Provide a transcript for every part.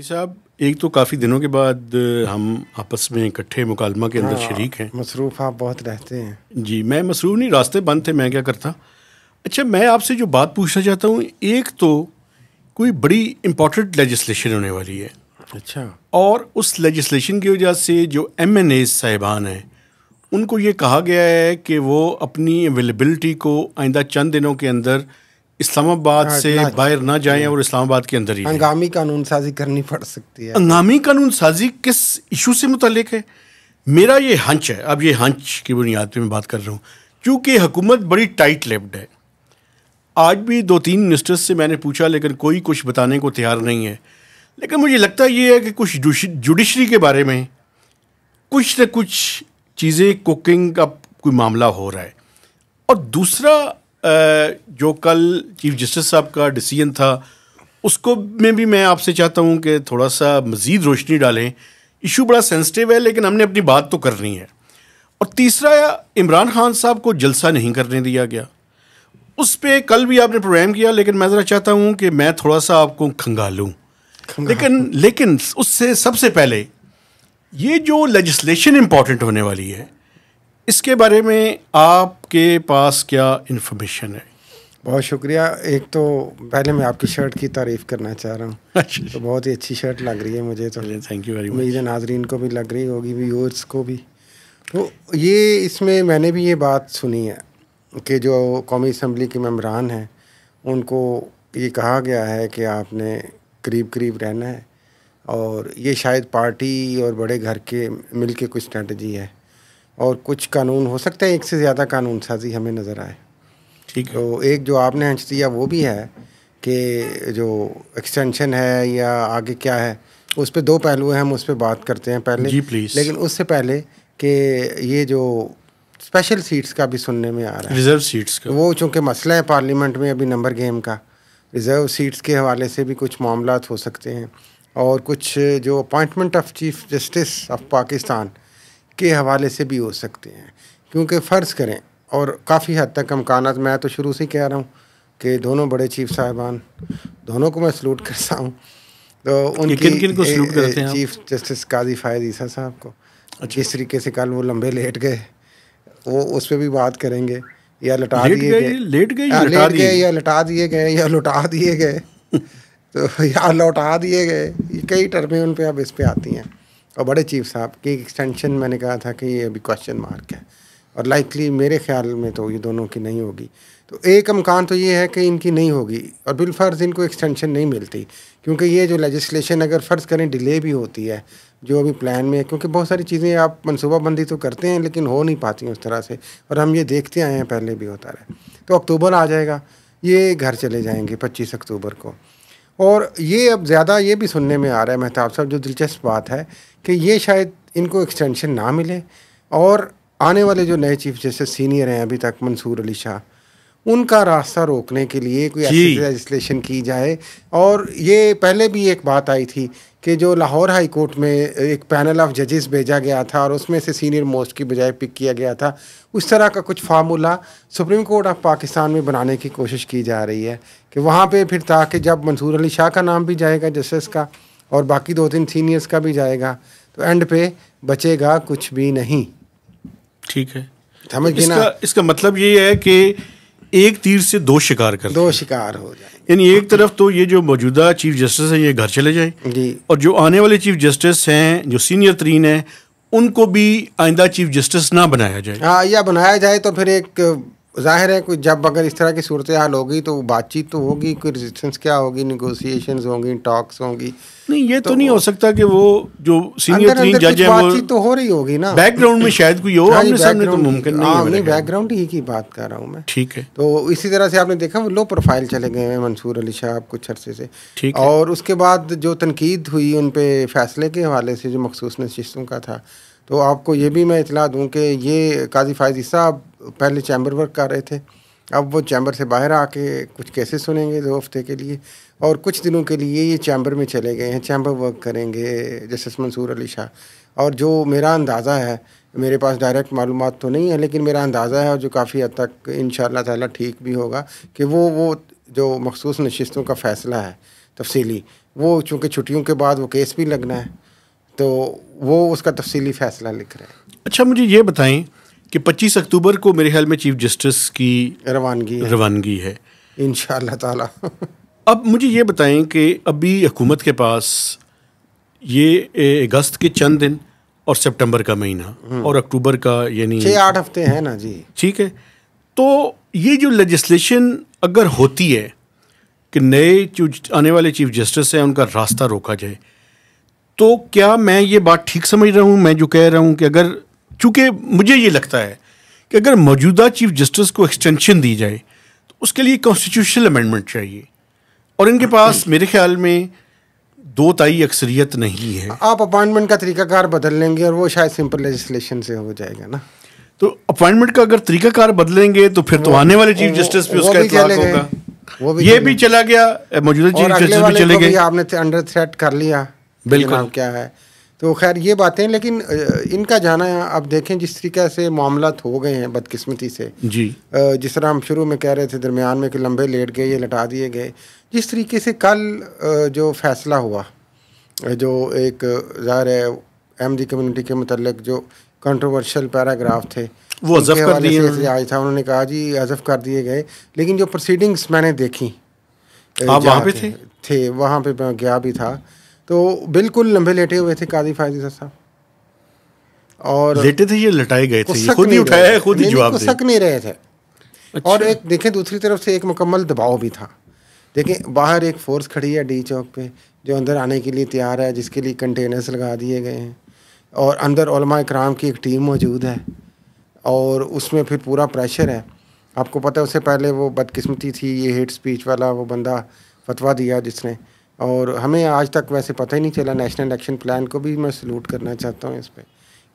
भाई साहब एक तो काफ़ी दिनों के बाद हम आपस में इकट्ठे मुकालमा के अंदर हाँ, शरीक हैं मसरूफ़ आप बहुत रहते हैं जी मैं मसरूफ़ नहीं रास्ते बंद थे मैं क्या करता अच्छा मैं आपसे जो बात पूछना चाहता हूँ एक तो कोई बड़ी इम्पोर्टेंट लेजिस्लेशन होने वाली है अच्छा और उस लेजिस्लेशन की वजह से जो एम एन एज साहिबान हैं उनको ये कहा गया है कि वो अपनी अवेलेबिलिटी को आइंदा चंद दिनों के अंदर इस्लामाबाद हाँ, से बाहर ना जाएं हाँ। और इस्लामाबाद के अंदर ही हंगामी कानून साजी करनी पड़ सकती है हंगामी कानून साजी किस इशू से मुतलिक है मेरा ये हंच है अब ये हंच की बुनियाद पर मैं बात कर रहा हूँ क्योंकि हुकूमत बड़ी टाइट लेप्ड है आज भी दो तीन मिनिस्टर्स से मैंने पूछा लेकिन कोई कुछ बताने को तैयार नहीं है लेकिन मुझे लगता ये है कि कुछ जुडिशरी के बारे में कुछ न कुछ चीज़ें कुकिंग का कोई मामला हो रहा है और दूसरा जो कल चीफ जस्टिस साहब का डिसीजन था उसको में भी मैं आपसे चाहता हूँ कि थोड़ा सा मज़ीद रोशनी डालें इशू बड़ा सेंसिटिव है लेकिन हमने अपनी बात तो करनी है और तीसरा इमरान खान साहब को जलसा नहीं करने दिया गया उस पर कल भी आपने प्रोग्राम किया लेकिन मैं ज़रा चाहता हूँ कि मैं थोड़ा सा आपको खंगालूँ लेकिन लेकिन उससे सबसे पहले ये जो लेजिस्लेशन इम्पॉर्टेंट होने वाली है इसके बारे में आपके पास क्या इन्फॉर्मेशन है बहुत शुक्रिया एक तो पहले मैं आपकी शर्ट की तारीफ़ करना चाह रहा हूँ अच्छा, अच्छा। तो बहुत ही अच्छी शर्ट लग रही है मुझे तो थैंक यू वेरी मच मेरे नाजरीन को भी लग रही होगी व्यूअर्स को भी तो ये इसमें मैंने भी ये बात सुनी है कि जो कौमी असम्बली के मम्बरान हैं उनको ये कहा गया है कि आपने करीब करीब रहना है और ये शायद पार्टी और बड़े घर के मिल के कोई स्ट्रेटजी है और कुछ कानून हो सकते हैं एक से ज़्यादा कानून साजी हमें नज़र आए ठीक है तो एक जो आपने हंस दिया वो भी है कि जो एक्सटेंशन है या आगे क्या है उस पर दो पहलू हैं हम उस पर बात करते हैं पहले जी प्लीज़ लेकिन उससे पहले कि ये जो स्पेशल सीट्स का भी सुनने में आ रहा है रिजर्व सीट्स का वो चूँकि मसला है पार्लियामेंट में अभी नंबर गेम का रिज़र्व सीट्स के हवाले से भी कुछ मामला हो सकते हैं और कुछ जो appointment of chief justice of Pakistan के हवाले से भी हो सकते हैं क्योंकि फ़र्ज़ करें और काफ़ी हद तक अमकान मैं तो शुरू से कह रहा हूँ कि दोनों बड़े चीफ साहबान दोनों को मैं सलूट करता हूँ तो उनकी किन किन को सलूट करते हैं चीफ जस्टिस काजी फ़ायद ईसा साहब को अच्छा। जिस तरीके से कल वो लंबे लेट गए वो उस पर भी बात करेंगे या लटा दिए गए लेट गए लेट गए या लटा दिए गए या लुटा दिए गए तो या लौटा दिए गए कई टर्में उन पर अब इस पर आती हैं और बड़े चीफ साहब की एक्सटेंशन मैंने कहा था कि ये अभी क्वेश्चन मार्क है और लाइकली मेरे ख्याल में तो ये दोनों की नहीं होगी तो एक अमकान तो ये है कि इनकी नहीं होगी और बिलफर्ज़ इनको एक्सटेंशन नहीं मिलती क्योंकि ये जो लेजिस्लेशन अगर फ़र्ज़ करें डिले भी होती है जो अभी प्लान में है क्योंकि बहुत सारी चीज़ें आप मनसूबाबंदी तो करते हैं लेकिन हो नहीं पाती उस तरह से और हम ये देखते आए हैं पहले भी होता रहे तो अक्टूबर आ जाएगा ये घर चले जाएंगे पच्चीस अक्टूबर को और ये अब ज़्यादा ये भी सुनने में आ रहा है महताब साहब जो दिलचस्प बात है कि ये शायद इनको एक्सटेंशन ना मिले और आने वाले जो नए चीफ जस्टिस सीनियर हैं अभी तक मंसूर अली शाह उनका रास्ता रोकने के लिए कोई ऐसी लेजिस्लेशन की जाए और ये पहले भी एक बात आई थी कि जो लाहौर हाई कोर्ट में एक पैनल ऑफ जजेस भेजा गया था और उसमें से सीनियर मोस्ट की बजाय पिक किया गया था उस तरह का कुछ formula Supreme Court of Pakistan में बनाने की कोशिश की जा रही है कि वहाँ पे फिर ताकि जब मंसूर अली शाह का नाम भी जाएगा जस्टिस का और बाकी दो तीन सीनियर्स का भी जाएगा तो एंड पे बचेगा कुछ भी नहीं ठीक है समझ गए इसका, इसका मतलब ये है कि एक तीर से दो शिकार कर दो शिकार हो जाए यानी एक तरफ तो ये जो मौजूदा चीफ जस्टिस हैं ये घर चले जाएं और जो आने वाले चीफ जस्टिस हैं जो सीनियर तरीन हैं उनको भी आइंदा चीफ जस्टिस ना बनाया जाए हाँ या बनाया जाए तो फिर एक जाहिर है कोई जब अगर इस तरह की सूरत हाल होगी तो बातचीत तो होगी कोई रेजिस्टेंस क्या होगी निगोसिएशन होंगी टॉक्स होंगी नहीं ये तो, तो नहीं हो सकता कि वो जो सीनियर अंदर अंदर जज वो बातचीत तो हो रही होगी ना बैकग्राउंड में शायद कोई हो आमने हाँ सामने तो मुमकिन नहीं हाँ, है नहीं बैकग्राउंड ही की बात कर रहा हूँ मैं ठीक है तो इसी तरह से आपने देखा वो लो प्रोफाइल चले गए हैं मंसूर अली शाह कुछ अरसे से ठीक और उसके बाद जो तनकीद हुई उन पर फैसले के हवाले से जो मखसूस नशिस्तों का था तो आपको ये भी मैं इतला दूँ कि ये काजी फायजी साहब पहले चैम्बर वर्क कर रहे थे अब वो चैम्बर से बाहर आके कुछ कैसे सुनेंगे दो हफ्ते के लिए और कुछ दिनों के लिए ये चैम्बर में चले गए हैं चैम्बर वर्क करेंगे जस्टिस मंसूर अली शाह और जो मेरा अंदाज़ा है मेरे पास डायरेक्ट मालूम तो नहीं है लेकिन मेरा अंदाज़ा है और जो काफ़ी हद तक इन ताला ठीक भी होगा कि वो वो जो मखसूस नशस्तों का फ़ैसला है तफसीली वो चूँकि छुट्टियों के बाद वो केस भी लगना है तो वो उसका तफसीली फ़ैसला लिख रहे हैं अच्छा मुझे ये बताएं कि 25 अक्टूबर को मेरे ख्याल में चीफ जस्टिस की रवानगी रवानगी है इन ताला अब मुझे ये बताएं कि अभी हुकूमत के पास ये अगस्त के चंद दिन और सितंबर का महीना हम्म। और अक्टूबर का यानी छः आठ हफ्ते हैं ना जी ठीक है तो ये जो लजस्लेशन अगर होती है कि नए आने वाले चीफ जस्टिस हैं उनका रास्ता रोका जाए तो क्या मैं ये बात ठीक समझ रहा हूँ मैं जो कह रहा हूँ कि अगर चूँकि मुझे ये लगता है कि अगर मौजूदा चीफ जस्टिस को एक्सटेंशन दी जाए तो उसके लिए कॉन्स्टिट्यूशनल अमेंडमेंट चाहिए और इनके हाँ, पास मेरे ख्याल में दो ताई अक्सरियत नहीं है आप अपॉइंटमेंट का तरीकाकार बदल लेंगे और वो शायद सिंपल लेजिस्लेशन से हो जाएगा ना तो अपॉइंटमेंट का अगर तरीकाकार बदलेंगे तो फिर तो आने वाले चीफ जस्टिस पे उसका इतलाक होगा भी ये भी चला गया मौजूदा चीफ जस्टिस भी चले गए आपने अंडर थ्रेट कर लिया बिल्कुल क्या है तो खैर ये बातें लेकिन इनका जाना आप देखें जिस तरीके से मामला हो गए हैं बदकिस्मती से जी जिस तरह हम शुरू में कह रहे थे दरमियान में कि लंबे लेट गए ये लटा दिए गए जिस तरीके से कल जो फैसला हुआ जो एक ज़ाहिर है अहमदी कम्युनिटी के मतलब जो कंट्रोवर्शियल पैराग्राफ थे वो हजफ कर दिए था उन्होंने कहा जी हजफ कर दिए गए लेकिन जो प्रोसीडिंग्स मैंने देखी आप वहाँ पे थे थे वहाँ पे मैं गया भी था तो बिल्कुल लंबे लेटे हुए थे काजी फायजी साहब और लेटे थे ये लटाए गए थे खुद ही उठाया खुद ही जवाब सक नहीं रहे थे अच्छा। और एक देखें दूसरी तरफ से एक मुकम्मल दबाव भी था देखें बाहर एक फोर्स खड़ी है डी चौक पे जो अंदर आने के लिए तैयार है जिसके लिए कंटेनर्स लगा दिए गए हैं और अंदर इक्राम की एक टीम मौजूद है और उसमें फिर पूरा प्रेशर है आपको पता है उससे पहले वो बदकिस्मती थी ये हेट स्पीच वाला वो बंदा फतवा दिया जिसने और हमें आज तक वैसे पता ही नहीं चला नेशनल एक्शन प्लान को भी मैं सल्यूट करना चाहता हूँ इस पर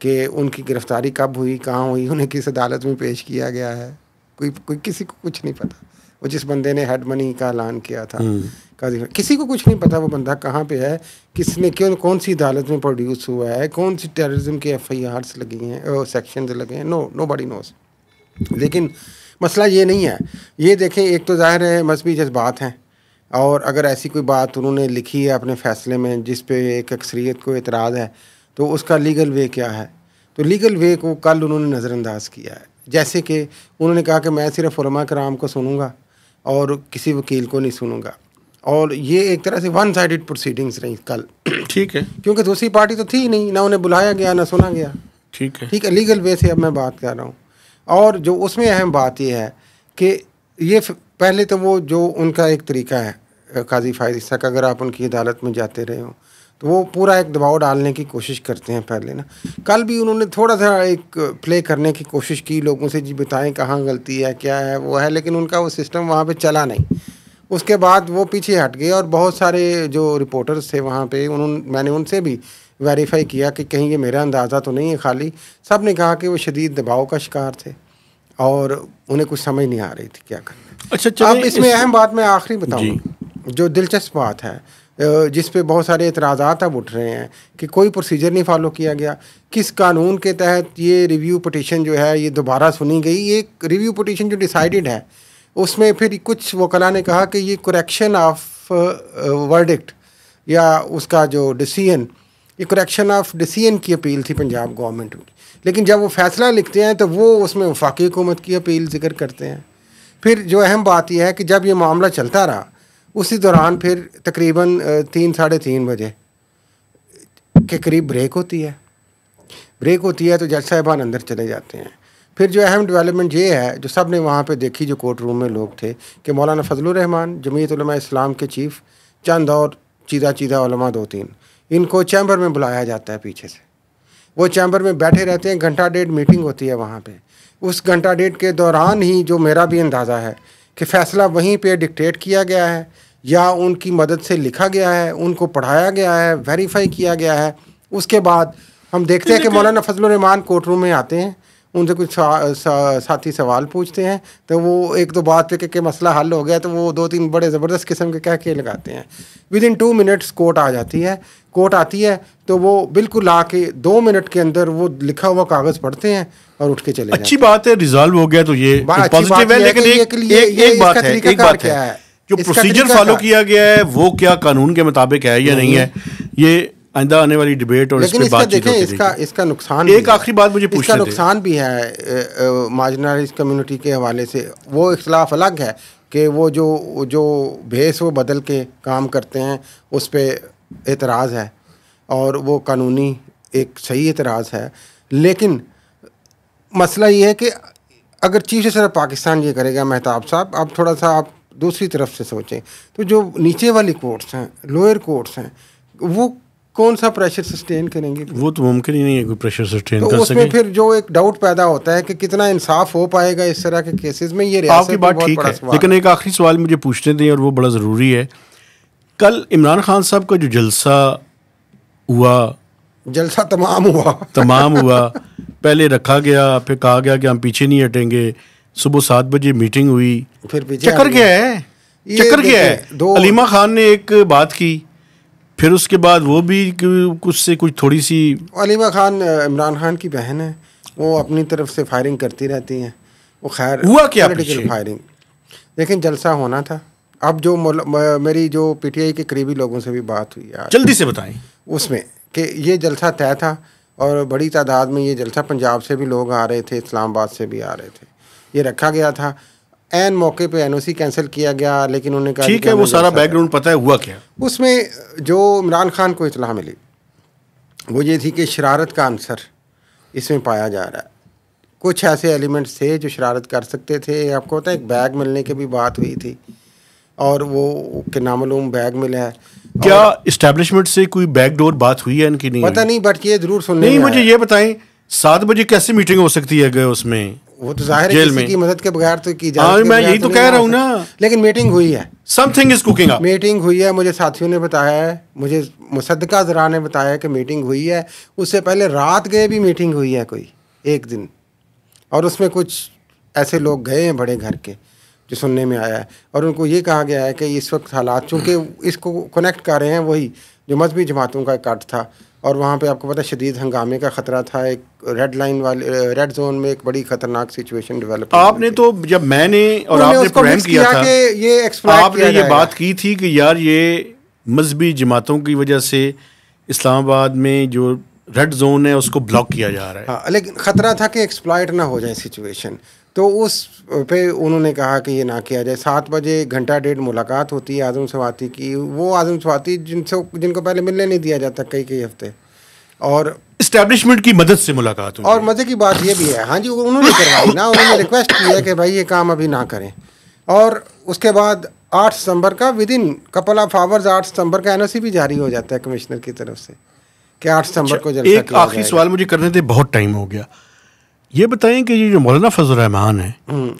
कि उनकी गिरफ़्तारी कब हुई कहाँ हुई उन्हें किस अदालत में पेश किया गया है कोई कोई किसी को कुछ नहीं पता वो जिस बंदे ने हेड मनी का ऐलान किया था हम्म। किसी को कुछ नहीं पता वो बंदा कहाँ पे है किसने क्यों कौन सी अदालत में प्रोड्यूस हुआ है कौन सी टेररिज्म के एफ आई आर्स लगी हैं सेक्शन लगे हैं नो नो बडी नोस लेकिन मसला ये नहीं है ये देखें एक तो ज़ाहिर है मजहबी जज्बात हैं और अगर ऐसी कोई बात उन्होंने लिखी है अपने फैसले में जिस पे एक अक्सरीत को एतराज़ है तो उसका लीगल वे क्या है तो लीगल वे को कल उन्होंने नज़रअंदाज किया है जैसे कि उन्होंने कहा कि मैं सिर्फ उलमा कराम को सुनूंगा और किसी वकील को नहीं सुनूंगा और ये एक तरह से वन साइड प्रोसीडिंग्स रही कल ठीक है क्योंकि दूसरी पार्टी तो थी ही नहीं ना उन्हें बुलाया गया ना सुना गया ठीक है ठीक है लीगल वे से अब मैं बात कर रहा हूँ और जो उसमें अहम बात यह है कि ये पहले तो वो जो उनका एक तरीका है काजी फायद इसक अगर आप उनकी अदालत में जाते रहे हो तो वो पूरा एक दबाव डालने की कोशिश करते हैं पहले ना कल भी उन्होंने थोड़ा सा एक प्ले करने की कोशिश की लोगों से जी बताएं कहाँ गलती है क्या है वो है लेकिन उनका वो सिस्टम वहाँ पे चला नहीं उसके बाद वो पीछे हट गए और बहुत सारे जो रिपोर्टर्स थे वहाँ पर उन्होंने मैंने उनसे भी वेरीफाई किया कि कहीं ये मेरा अंदाज़ा तो नहीं है खाली सब ने कहा कि वो शदीद दबाव का शिकार थे और उन्हें कुछ समझ नहीं आ रही थी क्या करना अच्छा अब इसमें इस... अहम बात मैं आखिरी बताऊँ जो दिलचस्प बात है जिस पे बहुत सारे एतराज़ात अब उठ रहे हैं कि कोई प्रोसीजर नहीं फॉलो किया गया किस कानून के तहत ये रिव्यू पटिशन जो है ये दोबारा सुनी गई ये रिव्यू पटिशन जो डिसाइडेड है उसमें फिर कुछ वकला ने कहा कि ये करेक्शन ऑफ वर्डिक्ट या उसका जो डिसीजन ये करेक्शन ऑफ डिसीजन की अपील थी पंजाब गवर्नमेंट की लेकिन जब वो फैसला लिखते हैं तो वो उसमें वफाकी हुकूमत की अपील जिक्र करते हैं फिर जो अहम बात यह है कि जब ये मामला चलता रहा उसी दौरान फिर तकरीबन तीन साढ़े तीन बजे के करीब ब्रेक होती है ब्रेक होती है तो जज साहबान अंदर चले जाते हैं फिर जो अहम डेवलपमेंट ये है जो सब ने वहाँ पर देखी जो कोर्ट रूम में लोग थे कि मौलाना फजलरहमान जमीयत इस्लाम के चीफ चंद और चीदा चीदा दो तीन इनको चैम्बर में बुलाया जाता है पीछे से वो चैम्बर में बैठे रहते हैं घंटा डेढ़ मीटिंग होती है वहाँ पर उस घंटा डेढ़ के दौरान ही जो मेरा भी अंदाज़ा है कि फ़ैसला वहीं पे डिक्टेट किया गया है या उनकी मदद से लिखा गया है उनको पढ़ाया गया है वेरीफाई किया गया है उसके बाद हम देखते हैं कि मौलाना फजल रहमान कोर्ट रूम में आते हैं उनसे कुछ सा, सा, साथी सवाल पूछते हैं तो वो एक दो बात पे के, के मसला हल हो गया तो वो दो तीन बड़े ज़बरदस्त किस्म के कह के लगाते हैं within two minutes court आ जाती है कोर्ट आती है तो वो बिल्कुल आके दो मिनट के अंदर वो लिखा हुआ कागज़ पढ़ते हैं और उठ के चले अच्छी बात है रिजॉल्व हो गया तो ये पॉजिटिव है लेकिन एक बात है एक बात है जो प्रोसीजर फॉलो किया गया है वो क्या कानून के मुताबिक है या नहीं है ये आइंदा आने वाली डिबेट और लेकिन इसका देखें इसका इसका नुकसान एक आखिरी बात मुझे पूछना इसका नुकसान भी है मार्जिनलाइज कम्युनिटी के हवाले से वो इख्तलाफ अलग है कि वो जो जो भेस वो बदल के काम करते हैं उस पर एतराज़ है और वो कानूनी एक सही एतराज़ है लेकिन मसला ये है कि अगर चीफ ऑफ पाकिस्तान ये करेगा मेहताब साहब आप थोड़ा सा आप दूसरी तरफ से सोचें तो जो नीचे वाली कोर्ट्स हैं लोअर कोर्ट्स हैं वो कौन सा प्रेशर सस्टेन करेंगे वो तो मुमकिन ही नहीं है कोई प्रेशर सस्टेन तो कर उसमें फिर जो एक डाउट पैदा होता है कि कितना इंसाफ हो पाएगा इस तरह के केसेस में ये आपकी बात ठीक है लेकिन एक आखिरी सवाल मुझे पूछने दें और वो बड़ा ज़रूरी है कल इमरान खान साहब का जो जलसा हुआ जलसा तमाम हुआ तमाम हुआ पहले रखा गया फिर कहा गया कि हम पीछे नहीं हटेंगे सुबह सात बजे मीटिंग हुई फिर पीछे चक्कर क्या है चक्कर क्या है अलीमा खान ने एक बात की फिर उसके बाद वो भी कुछ से कुछ थोड़ी सी अलीमा खान इमरान खान की बहन है वो अपनी तरफ से फायरिंग करती रहती हैं वो खैर हुआ क्या फायरिंग लेकिन जलसा होना था अब जो मेरी जो पीटीआई के करीबी लोगों से भी बात हुई है जल्दी से बताएं उसमें कि ये जलसा तय था और बड़ी तादाद में ये जलसा पंजाब से भी लोग आ रहे थे इस्लामाबाद से भी आ रहे थे ये रखा गया था एन मौके पे एनओसी कैंसिल किया गया लेकिन उन्होंने कहा ठीक है वो सारा बैकग्राउंड पता है हुआ क्या उसमें जो इमरान खान को इतला मिली वो ये थी कि शरारत का आंसर इसमें पाया जा रहा है कुछ ऐसे एलिमेंट्स थे जो शरारत कर सकते थे आपको होता है एक बैग मिलने की भी बात हुई थी और वो के नामूम बैग मिले हैं क्या इस्टेब्लिशमेंट से कोई बैकडोर बात हुई है इनकी नहीं पता नहीं बट ये जरूर सुन नहीं मुझे ये बताएं सात बजे कैसे मीटिंग हो सकती है गए उसमें वो तो जाहिर है किसी की मदद के बगैर तो की जा हाँ, मैं यही तो, तो कह रहा हूँ ना लेकिन मीटिंग हुई है समथिंग इज कुकिंग मीटिंग हुई है मुझे साथियों ने बताया है मुझे मुसदका जरा ने बताया कि मीटिंग हुई है उससे पहले रात गए भी मीटिंग हुई है कोई एक दिन और उसमें कुछ ऐसे लोग गए हैं बड़े घर के जो सुनने में आया है और उनको ये कहा गया है कि इस वक्त हालात चूँकि इसको कनेक्ट कर रहे हैं वही जो मजहबी जमातों का इकट्ठ था और वहाँ पे आपको पता है शदीद हंगामे का खतरा था एक रेड लाइन वाले रेड जोन में एक बड़ी खतरनाक सिचुएशन डेवलप आपने तो जब मैंने और आपने प्रैम किया, किया था ये आपने ये बात की थी कि यार ये मजहबी जमातों की वजह से इस्लामाबाद में जो रेड जोन है उसको ब्लॉक किया जा रहा है हाँ लेकिन ख़तरा था कि एक्सप्लाइट ना हो जाए सिचुएशन तो उस पे उन्होंने कहा कि ये ना किया जाए सात बजे घंटा डेढ़ मुलाकात होती है आज़म स्वाति की वो आज़म स्वाति जिनसे जिनको पहले मिलने नहीं दिया जाता कई कई हफ्ते और इस्टेब्लिशमेंट की मदद से मुलाकात हो और मज़े की बात ये भी है हाँ जी उन्होंने करवाई ना उन्होंने रिक्वेस्ट की है कि भाई ये काम अभी ना करें और उसके बाद आठ सितंबर का within couple of hours आठ सितंबर का एन भी जारी हो जाता है कमिश्नर की तरफ से कि आठ सितंबर अच्छा, को एक आखिरी सवाल मुझे करने थे बहुत टाइम हो गया ये बताएं कि ये जो मौलाना फजल रहमान है हम्म।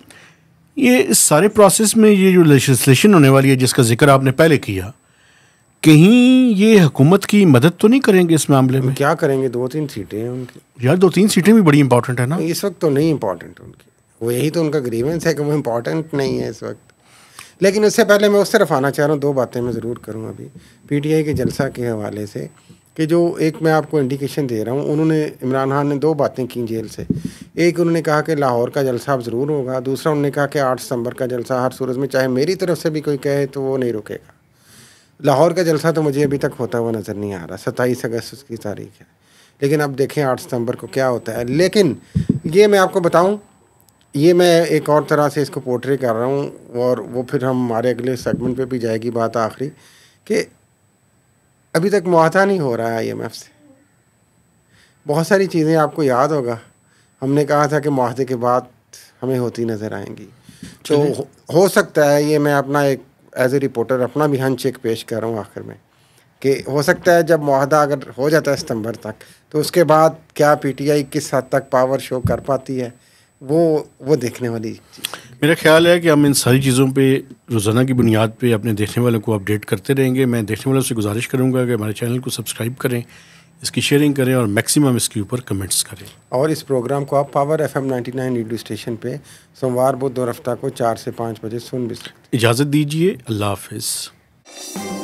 ये इस सारे प्रोसेस में ये जो लेजिस्लेशन होने वाली है जिसका जिक्र आपने पहले किया कहीं ये हुकूमत की मदद तो नहीं करेंगे इस मामले में क्या करेंगे दो तीन सीटें हैं उनकी यार दो तीन सीटें भी बड़ी इंपॉर्टेंट है ना इस वक्त तो नहीं इंपॉर्टेंट उनकी वो यही तो उनका ग्रीवेंस है कि वो इंपॉर्टेंट नहीं है इस वक्त लेकिन उससे पहले मैं उस तरफ आना चाह रहा हूँ दो बातें मैं ज़रूर करूँ अभी आई के जलसा के हवाले से कि जो एक मैं आपको इंडिकेशन दे रहा हूँ उन्होंने इमरान खान ने दो बातें की जेल से एक उन्होंने कहा कि लाहौर का जलसा अब ज़रूर होगा दूसरा उन्होंने कहा कि आठ सितंबर का जलसा हर सूरज में चाहे मेरी तरफ से भी कोई कहे तो वो नहीं रुकेगा लाहौर का जलसा तो मुझे अभी तक होता हुआ नज़र नहीं आ रहा सत्ताईस अगस्त उसकी तारीख है लेकिन अब देखें आठ सितंबर को क्या होता है लेकिन ये मैं आपको बताऊँ ये मैं एक और तरह से इसको पोर्ट्री कर रहा हूँ और वो फिर हम हमारे अगले सेगमेंट पे भी जाएगी बात आखिरी कि अभी तक मुआदा नहीं हो रहा है आई से बहुत सारी चीज़ें आपको याद होगा हमने कहा था कि माहदे के बाद हमें होती नज़र आएंगी तो हो, हो सकता है ये मैं अपना एक एज ए रिपोर्टर अपना भी हंच एक पेश कर रहा हूँ आखिर में कि हो सकता है जब माहदा अगर हो जाता है सितंबर तक तो उसके बाद क्या पीटीआई किस हद तक पावर शो कर पाती है वो वो देखने वाली मेरा ख्याल है कि हम इन सारी चीज़ों पे रोज़ाना की बुनियाद पे अपने देखने वालों को अपडेट करते रहेंगे मैं देखने वालों से गुजारिश करूँगा कि हमारे चैनल को सब्सक्राइब करें इसकी शेयरिंग करें और मैक्सिमम इसके ऊपर कमेंट्स करें और इस प्रोग्राम को आप power F M ninety nine radio station पे सोमवार बुध और हफ्ता को चार से पाँच बजे सुन भी सकते इजाज़त दीजिए अल्लाह हाफिज़